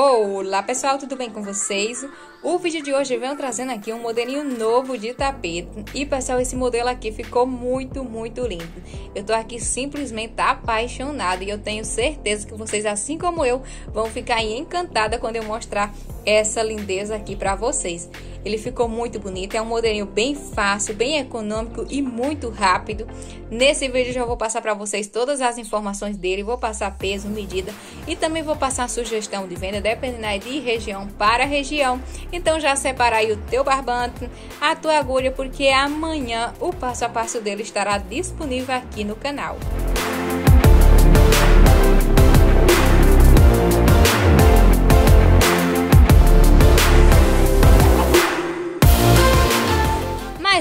Olá pessoal, tudo bem com vocês? O vídeo de hoje vem trazendo aqui um modelinho novo de tapete E pessoal, esse modelo aqui ficou muito, muito lindo Eu tô aqui simplesmente apaixonada e eu tenho certeza que vocês, assim como eu, vão ficar encantada quando eu mostrar essa lindeza aqui pra vocês ele ficou muito bonito, é um modelinho bem fácil, bem econômico e muito rápido. Nesse vídeo já vou passar para vocês todas as informações dele, vou passar peso, medida e também vou passar sugestão de venda dependendo de região para região. Então já separa aí o teu barbante, a tua agulha, porque amanhã o passo a passo dele estará disponível aqui no canal.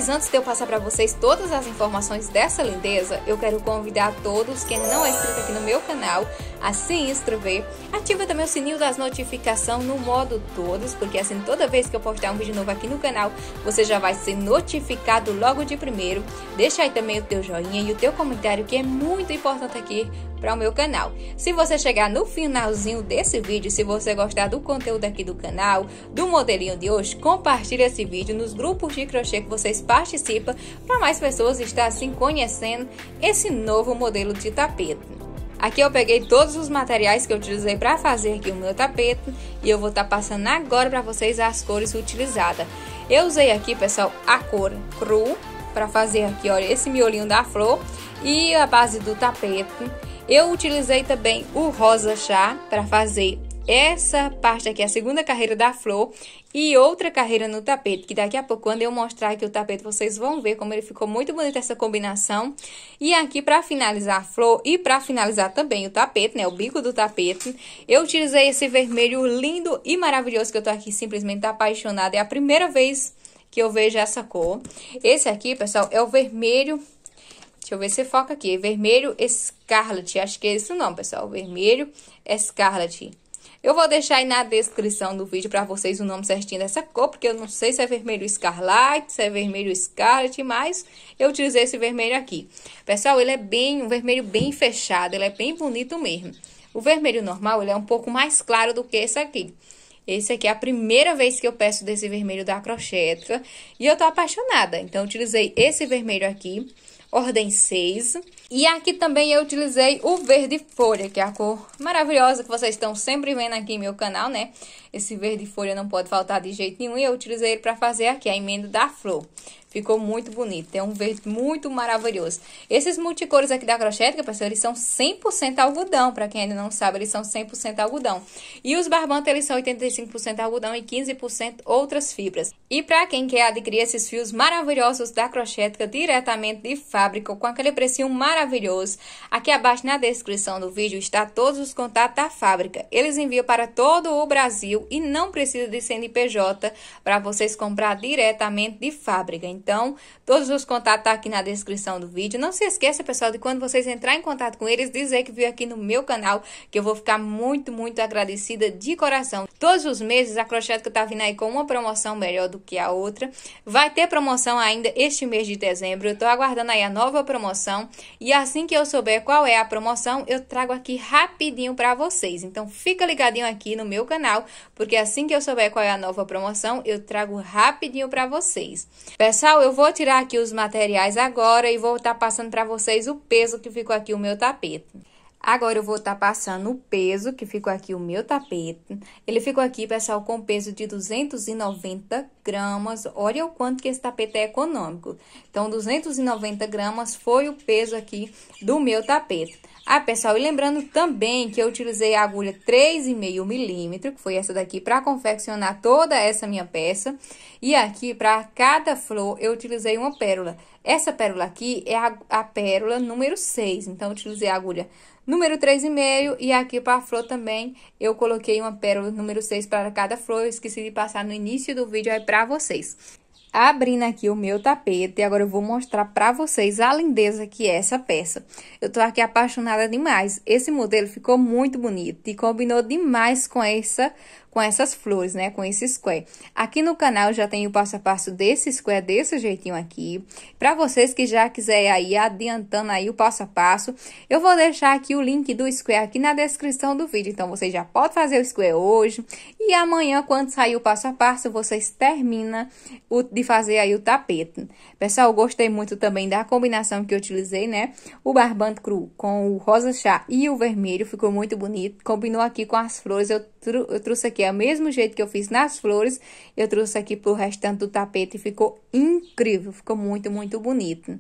Mas antes de eu passar para vocês todas as informações dessa lindeza, eu quero convidar todos que não é inscrito aqui no meu canal a se inscrever. Ativa também o sininho das notificações no modo todos, porque assim toda vez que eu postar um vídeo novo aqui no canal, você já vai ser notificado logo de primeiro. Deixa aí também o teu joinha e o teu comentário que é muito importante aqui para o meu canal. Se você chegar no finalzinho desse vídeo, se você gostar do conteúdo aqui do canal, do modelinho de hoje, compartilhe esse vídeo nos grupos de crochê que vocês participam participa para mais pessoas estar assim conhecendo esse novo modelo de tapete. Aqui eu peguei todos os materiais que eu utilizei para fazer aqui o meu tapete e eu vou estar tá passando agora para vocês as cores utilizadas. Eu usei aqui, pessoal, a cor cru para fazer aqui, olha, esse miolinho da flor e a base do tapete. Eu utilizei também o rosa chá para fazer essa parte aqui, a segunda carreira da flor e outra carreira no tapete, que daqui a pouco, quando eu mostrar aqui o tapete, vocês vão ver como ele ficou muito bonito essa combinação. E aqui, para finalizar a flor e para finalizar também o tapete, né, o bico do tapete, eu utilizei esse vermelho lindo e maravilhoso que eu tô aqui simplesmente apaixonada. É a primeira vez que eu vejo essa cor. Esse aqui, pessoal, é o vermelho Deixa eu ver se foca aqui. Vermelho Scarlet. Acho que é isso não, pessoal. Vermelho Scarlet. Eu vou deixar aí na descrição do vídeo para vocês o nome certinho dessa cor, porque eu não sei se é vermelho escarlate, se é vermelho scarlet, mas eu utilizei esse vermelho aqui. Pessoal, ele é bem, um vermelho bem fechado, ele é bem bonito mesmo. O vermelho normal, ele é um pouco mais claro do que esse aqui. Esse aqui é a primeira vez que eu peço desse vermelho da Crocheta E eu tô apaixonada. Então, utilizei esse vermelho aqui, ordem 6. E aqui também eu utilizei o verde folha, que é a cor maravilhosa que vocês estão sempre vendo aqui no meu canal, né? Esse verde folha não pode faltar de jeito nenhum e eu utilizei ele para fazer aqui a emenda da flor. Ficou muito bonito, é um verde muito maravilhoso. Esses multicores aqui da Crochética, pessoal, eles são 100% algodão, para quem ainda não sabe, eles são 100% algodão. E os barbantes, eles são 85% algodão e 15% outras fibras. E para quem quer adquirir esses fios maravilhosos da Crochética diretamente de fábrica, com aquele precinho maravilhoso, maravilhoso. Aqui abaixo na descrição do vídeo está todos os contatos da fábrica. Eles enviam para todo o Brasil e não precisa de CNPJ para vocês comprar diretamente de fábrica. Então, todos os contatos tá aqui na descrição do vídeo. Não se esqueça, pessoal, de quando vocês entrarem em contato com eles, dizer que viu aqui no meu canal, que eu vou ficar muito, muito agradecida de coração. Todos os meses a Crochética tá vindo aí com uma promoção melhor do que a outra. Vai ter promoção ainda este mês de dezembro. Eu tô aguardando aí a nova promoção e e assim que eu souber qual é a promoção, eu trago aqui rapidinho para vocês. Então fica ligadinho aqui no meu canal, porque assim que eu souber qual é a nova promoção, eu trago rapidinho para vocês. Pessoal, eu vou tirar aqui os materiais agora e vou estar tá passando para vocês o peso que ficou aqui o meu tapete. Agora eu vou estar tá passando o peso, que ficou aqui o meu tapete. Ele ficou aqui, pessoal, com peso de 290 gramas. Olha o quanto que esse tapete é econômico. Então, 290 gramas foi o peso aqui do meu tapete. Ah, pessoal, e lembrando também que eu utilizei a agulha 3,5 milímetro, que foi essa daqui, para confeccionar toda essa minha peça. E aqui, para cada flor, eu utilizei uma pérola. Essa pérola aqui é a, a pérola número 6, então, utilizei a agulha número 3,5 e aqui para a flor também eu coloquei uma pérola número 6 para cada flor, eu esqueci de passar no início do vídeo aí para vocês abrindo aqui o meu tapete e agora eu vou mostrar para vocês a lindeza que é essa peça. Eu tô aqui apaixonada demais. Esse modelo ficou muito bonito e combinou demais com essa com essas flores, né, com esse square. Aqui no canal já tem o passo a passo desse square desse jeitinho aqui. Para vocês que já quiserem aí adiantando aí o passo a passo, eu vou deixar aqui o link do square aqui na descrição do vídeo. Então vocês já pode fazer o square hoje e amanhã quando sair o passo a passo, vocês termina o de fazer aí o tapete. Pessoal, gostei muito também da combinação que eu utilizei, né? O barbante cru com o rosa chá e o vermelho ficou muito bonito. Combinou aqui com as flores. Eu, eu trouxe aqui é o mesmo jeito que eu fiz nas flores. Eu trouxe aqui pro restante do tapete e ficou incrível. Ficou muito, muito bonito.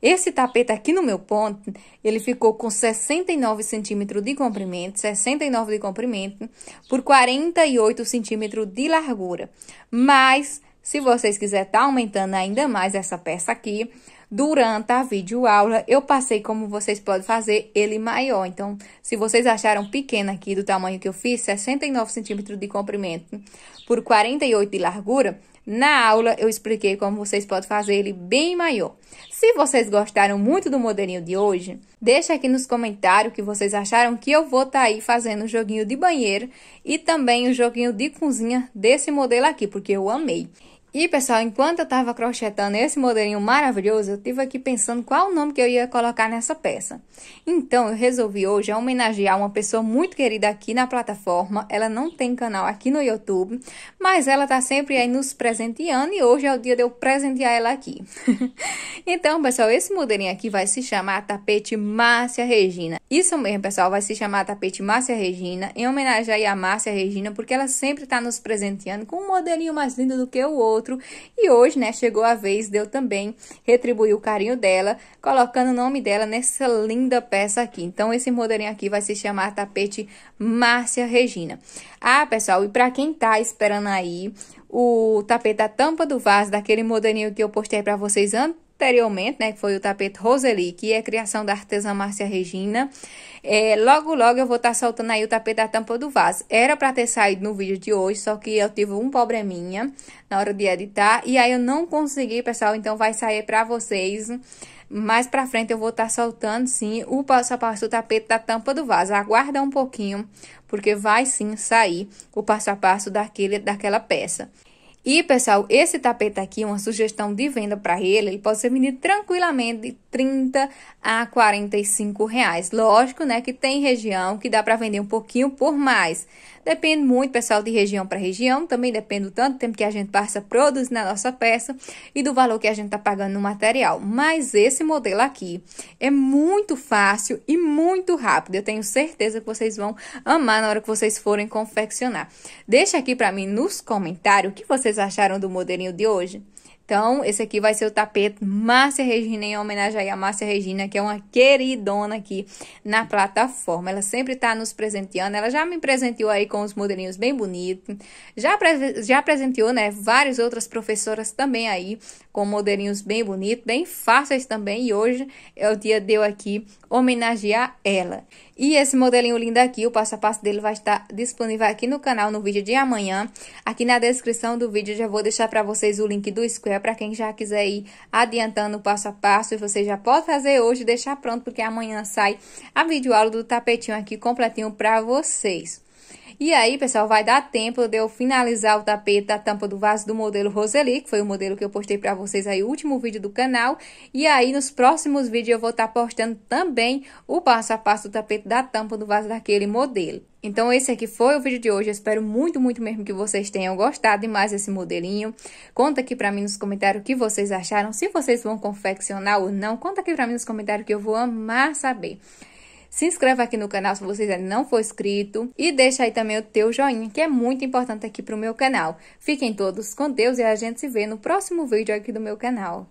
Esse tapete aqui no meu ponto, ele ficou com 69 centímetros de comprimento, 69 de comprimento, por 48 centímetros de largura. Mas se vocês quiserem estar tá aumentando ainda mais essa peça aqui, durante a videoaula eu passei como vocês podem fazer ele maior. Então, se vocês acharam pequeno aqui do tamanho que eu fiz, 69 centímetros de comprimento por 48 de largura, na aula eu expliquei como vocês podem fazer ele bem maior. Se vocês gostaram muito do modelinho de hoje, deixa aqui nos comentários o que vocês acharam que eu vou estar tá aí fazendo o joguinho de banheiro e também o joguinho de cozinha desse modelo aqui, porque eu amei. E pessoal, enquanto eu estava crochetando esse modelinho maravilhoso, eu tive aqui pensando qual o nome que eu ia colocar nessa peça. Então eu resolvi hoje homenagear uma pessoa muito querida aqui na plataforma. Ela não tem canal aqui no YouTube, mas ela está sempre aí nos presenteando e hoje é o dia de eu presentear ela aqui. então pessoal, esse modelinho aqui vai se chamar Tapete Márcia Regina. Isso mesmo pessoal, vai se chamar Tapete Márcia Regina, em homenagem aí a Márcia Regina, porque ela sempre está nos presenteando com um modelinho mais lindo do que o outro outro. E hoje, né, chegou a vez de eu também retribuir o carinho dela, colocando o nome dela nessa linda peça aqui. Então, esse modelinho aqui vai se chamar tapete Márcia Regina. Ah, pessoal, e para quem tá esperando aí o tapete da tampa do vaso, daquele modelinho que eu postei para vocês antes, posteriormente, né, que foi o tapete Roseli, que é criação da artesã Márcia Regina. É, logo, logo eu vou estar tá soltando aí o tapete da tampa do vaso. Era para ter saído no vídeo de hoje, só que eu tive um probleminha na hora de editar. E aí eu não consegui, pessoal, então vai sair para vocês. Mais para frente eu vou estar tá soltando, sim, o passo a passo do tapete da tampa do vaso. Aguarda um pouquinho, porque vai sim sair o passo a passo daquele, daquela peça. E, pessoal, esse tapete aqui, uma sugestão de venda para ele, ele pode ser vendido tranquilamente de 30 a 45 reais. Lógico, né, que tem região que dá para vender um pouquinho por mais. Depende muito, pessoal, de região para região, também depende do tanto tempo que a gente passa produzindo a nossa peça e do valor que a gente está pagando no material. Mas esse modelo aqui é muito fácil e muito rápido. Eu tenho certeza que vocês vão amar na hora que vocês forem confeccionar. Deixa aqui para mim nos comentários o que vocês vocês acharam do modelinho de hoje? Então, esse aqui vai ser o tapete Márcia Regina, em homenagem aí a Márcia Regina, que é uma queridona aqui na plataforma. Ela sempre tá nos presenteando. Ela já me presenteou aí com os modelinhos bem bonitos. Já, já presenteou, né, várias outras professoras também aí com modelinhos bem bonitos, bem fáceis também. E hoje é o dia de eu aqui homenagear ela. E esse modelinho lindo aqui, o passo a passo dele vai estar disponível aqui no canal no vídeo de amanhã. Aqui na descrição do vídeo já vou deixar para vocês o link do Square para quem já quiser ir adiantando o passo a passo. E você já pode fazer hoje, deixar pronto, porque amanhã sai a videoaula do tapetinho aqui completinho para vocês. E aí, pessoal, vai dar tempo de eu finalizar o tapete da tampa do vaso do modelo Roseli, que foi o modelo que eu postei para vocês aí, o último vídeo do canal. E aí, nos próximos vídeos, eu vou estar tá postando também o passo a passo do tapete da tampa do vaso daquele modelo. Então, esse aqui foi o vídeo de hoje. Eu espero muito, muito mesmo que vocês tenham gostado de mais esse modelinho. Conta aqui pra mim nos comentários o que vocês acharam, se vocês vão confeccionar ou não. Conta aqui pra mim nos comentários que eu vou amar saber. Se inscreva aqui no canal se você ainda não for inscrito e deixa aí também o teu joinha, que é muito importante aqui para o meu canal. Fiquem todos com Deus e a gente se vê no próximo vídeo aqui do meu canal.